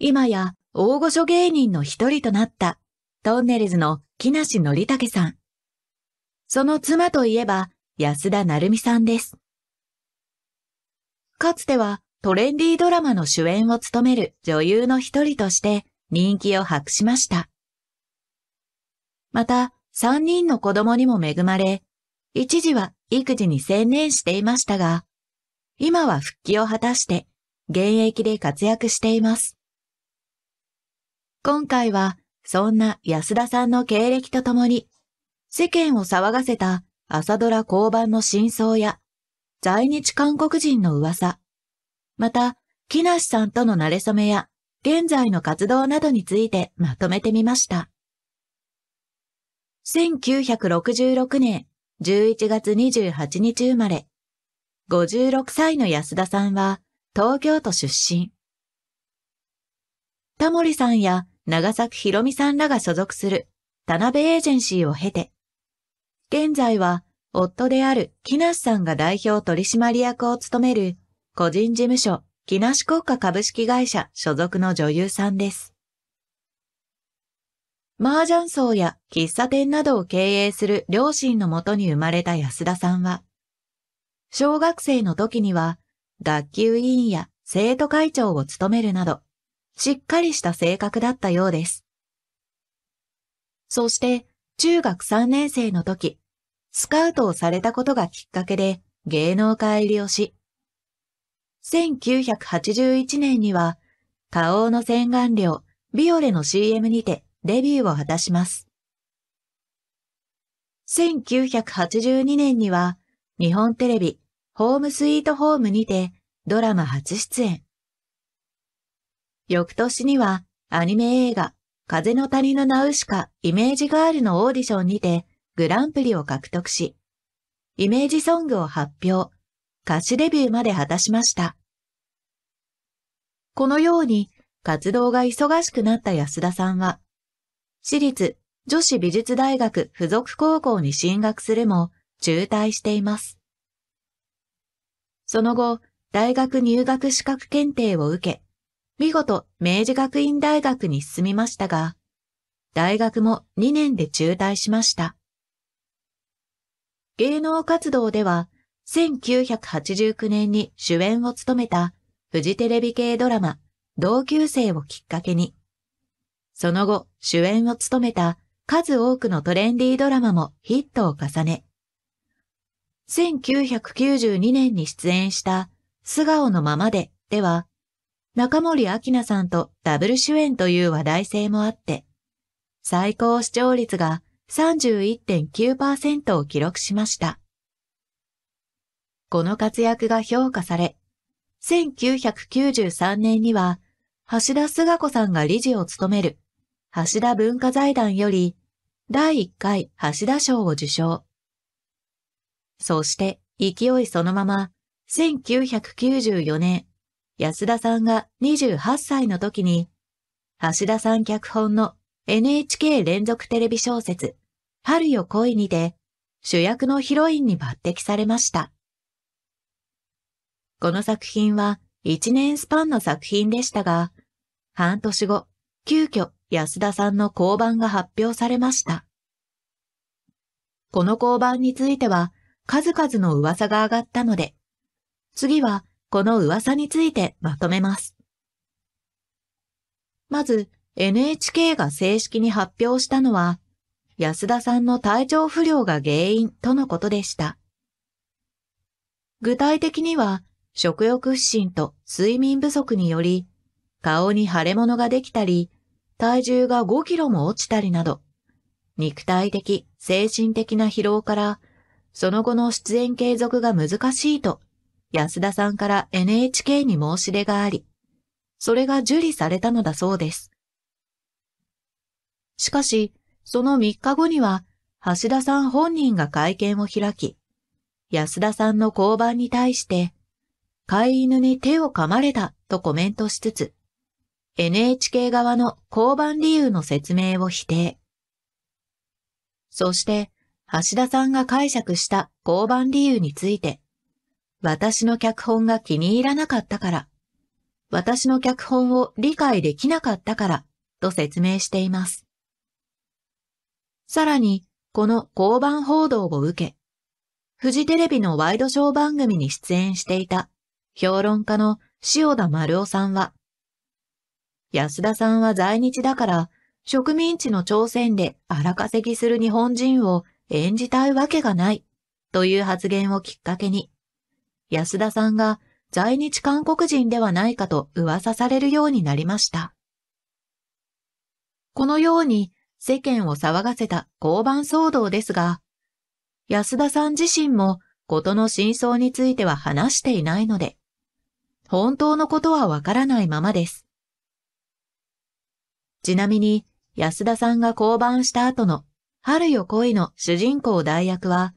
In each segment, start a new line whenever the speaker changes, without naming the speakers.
今や大御所芸人の一人となったトンネルズの木梨憲武さん。その妻といえば安田成美さんです。かつてはトレンディードラマの主演を務める女優の一人として人気を博しました。また、三人の子供にも恵まれ、一時は育児に専念していましたが、今は復帰を果たして現役で活躍しています。今回は、そんな安田さんの経歴とともに、世間を騒がせた朝ドラ交番の真相や、在日韓国人の噂、また、木梨さんとの馴れ初めや、現在の活動などについてまとめてみました。1966年11月28日生まれ、56歳の安田さんは東京都出身。タモリさんや長崎ひろみさんらが所属する田辺エージェンシーを経て、現在は夫である木梨さんが代表取締役を務める個人事務所木梨国家株式会社所属の女優さんです。麻雀荘や喫茶店などを経営する両親のもとに生まれた安田さんは、小学生の時には学級委員や生徒会長を務めるなど、しっかりした性格だったようです。そして、中学3年生の時、スカウトをされたことがきっかけで芸能界入りをし、1981年には、花王の洗顔料、ビオレの CM にてデビューを果たします。1982年には、日本テレビ、ホームスイートホームにてドラマ初出演。翌年には、アニメ映画、風の谷のナウシカイメージガールのオーディションにてグランプリを獲得し、イメージソングを発表、歌手デビューまで果たしました。このように活動が忙しくなった安田さんは、私立女子美術大学附属高校に進学するも中退しています。その後、大学入学資格検定を受け、見事明治学院大学に進みましたが、大学も2年で中退しました。芸能活動では、1989年に主演を務めたフジテレビ系ドラマ、同級生をきっかけに、その後主演を務めた数多くのトレンディードラマもヒットを重ね、1992年に出演した素顔のままででは中森明菜さんとダブル主演という話題性もあって、最高視聴率が31.9%を記録しました。この活躍が評価され、1993年には、橋田壽賀子さんが理事を務める、橋田文化財団より、第1回橋田賞を受賞。そして、勢いそのまま、1994年、安田さんが28歳の時に、橋田さん脚本の NHK 連続テレビ小説、春よ恋にて、主役のヒロインに抜擢されました。この作品は1年スパンの作品でしたが、半年後、急遽安田さんの降板が発表されました。この降板については、数々の噂が上がったので、次はこの噂についてまとめます。まず、NHK が正式に発表したのは、安田さんの体調不良が原因とのことでした。具体的には、食欲不振と睡眠不足により、顔に腫れ物ができたり、体重が5キロも落ちたりなど、肉体的、精神的な疲労から、その後の出演継続が難しいと安田さんから NHK に申し出があり、それが受理されたのだそうです。しかし、その3日後には、橋田さん本人が会見を開き、安田さんの交番に対して、飼い犬に手を噛まれたとコメントしつつ、NHK 側の交番理由の説明を否定。そして、橋田さんが解釈した交番理由について、私の脚本が気に入らなかったから、私の脚本を理解できなかったから、と説明しています。さらに、この交番報道を受け、フジテレビのワイドショー番組に出演していた評論家の塩田丸尾さんは、安田さんは在日だから植民地の朝鮮で荒稼ぎする日本人を演じたいわけがないという発言をきっかけに、安田さんが在日韓国人ではないかと噂されるようになりました。このように世間を騒がせた交番騒動ですが、安田さん自身も事の真相については話していないので、本当のことはわからないままです。ちなみに、安田さんが降板した後の、春よ恋の主人公代役は、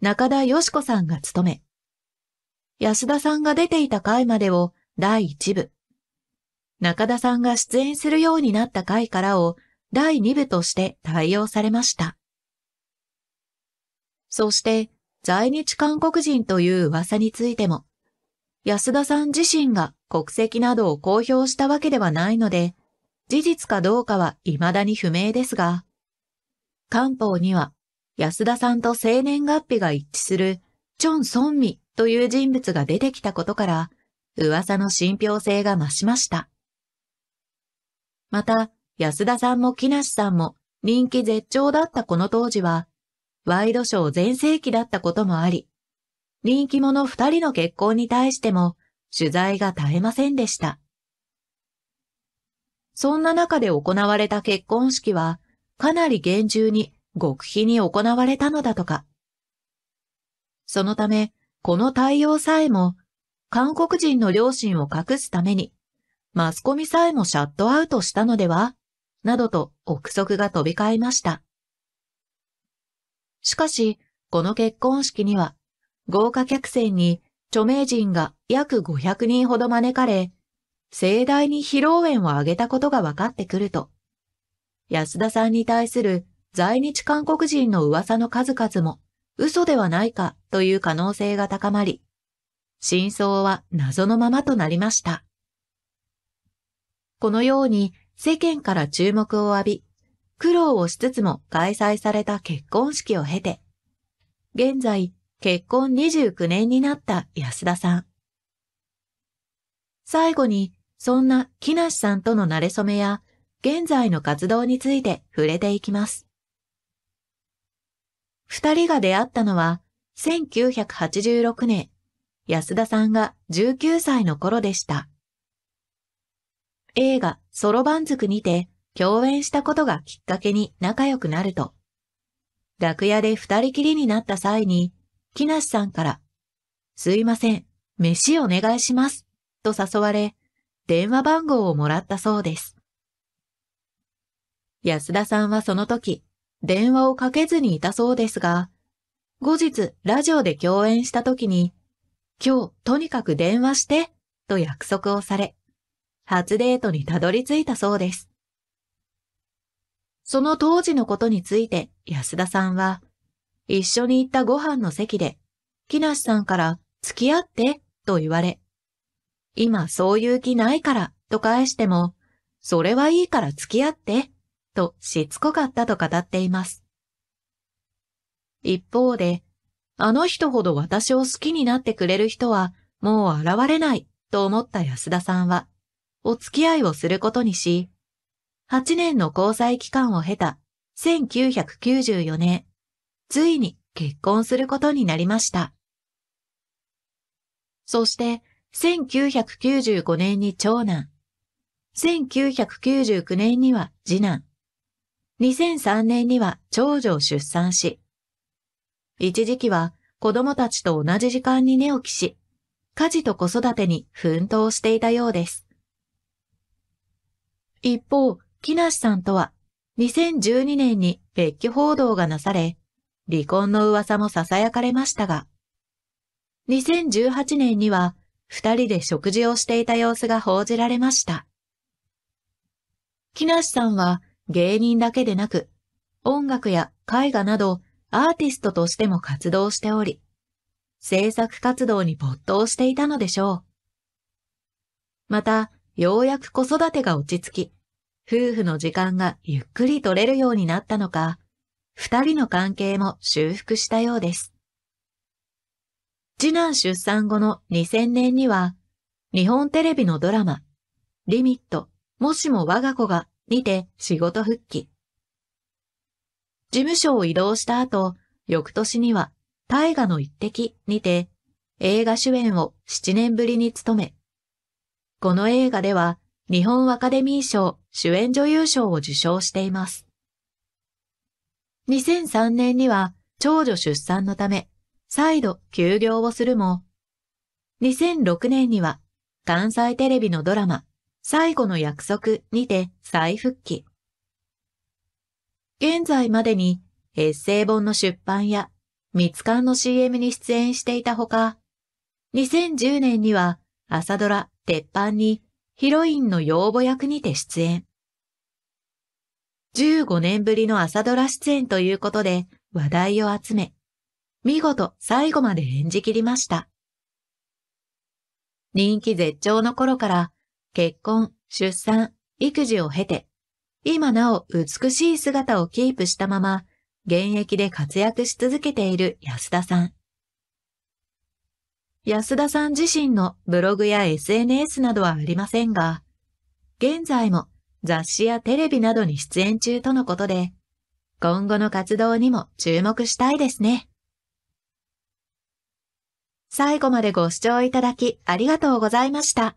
中田よし子さんが務め、安田さんが出ていた回までを第1部、中田さんが出演するようになった回からを第2部として対応されました。そして、在日韓国人という噂についても、安田さん自身が国籍などを公表したわけではないので、事実かどうかは未だに不明ですが、官報には安田さんと生年月日が一致するチョン・ソンミという人物が出てきたことから、噂の信憑性が増しました。また、安田さんも木梨さんも人気絶頂だったこの当時は、ワイドショー全盛期だったこともあり、人気者二人の結婚に対しても取材が絶えませんでした。そんな中で行われた結婚式は、かなり厳重に極秘に行われたのだとか。そのため、この対応さえも、韓国人の両親を隠すために、マスコミさえもシャットアウトしたのではなどと憶測が飛び交いました。しかし、この結婚式には、豪華客船に著名人が約500人ほど招かれ、盛大に披露宴を挙げたことが分かってくると、安田さんに対する在日韓国人の噂の数々も、嘘ではないかという可能性が高まり、真相は謎のままとなりました。このように世間から注目を浴び、苦労をしつつも開催された結婚式を経て、現在結婚29年になった安田さん。最後に、そんな木梨さんとの馴れ初めや、現在の活動について触れていきます。二人が出会ったのは、1986年、安田さんが19歳の頃でした。映画、ソロ番族にて共演したことがきっかけに仲良くなると、楽屋で二人きりになった際に、木梨さんから、すいません、飯お願いします、と誘われ、電話番号をもらったそうです。安田さんはその時、電話をかけずにいたそうですが、後日ラジオで共演した時に、今日とにかく電話してと約束をされ、初デートにたどり着いたそうです。その当時のことについて安田さんは、一緒に行ったご飯の席で、木梨さんから付き合ってと言われ、今そういう気ないからと返しても、それはいいから付き合ってとしつこかったと語っています。一方で、あの人ほど私を好きになってくれる人はもう現れないと思った安田さんは、お付き合いをすることにし、8年の交際期間を経た1994年、ついに結婚することになりました。そして、1995年に長男、1999年には次男、2003年には長女を出産し、一時期は子供たちと同じ時間に寝起きし、家事と子育てに奮闘していたようです。一方、木梨さんとは2012年に別居報道がなされ、離婚の噂も囁かれましたが、2018年には二人で食事をしていた様子が報じられました。木梨さんは芸人だけでなく、音楽や絵画などアーティストとしても活動しており、制作活動に没頭していたのでしょう。また、ようやく子育てが落ち着き、夫婦の時間がゆっくり取れるようになったのか、二人の関係も修復したようです。次男出産後の2000年には、日本テレビのドラマ、リミット、もしも我が子がにて仕事復帰。事務所を移動した後、翌年には大河の一滴にて映画主演を7年ぶりに務め、この映画では日本アカデミー賞主演女優賞を受賞しています。2003年には長女出産のため再度休業をするも、2006年には関西テレビのドラマ最後の約束にて再復帰。現在までにエッセイ本の出版や密館の CM に出演していたほか、2010年には朝ドラ鉄板にヒロインの養母役にて出演。15年ぶりの朝ドラ出演ということで話題を集め、見事最後まで演じ切りました。人気絶頂の頃から結婚、出産、育児を経て、今なお美しい姿をキープしたまま、現役で活躍し続けている安田さん。安田さん自身のブログや SNS などはありませんが、現在も雑誌やテレビなどに出演中とのことで、今後の活動にも注目したいですね。最後までご視聴いただきありがとうございました。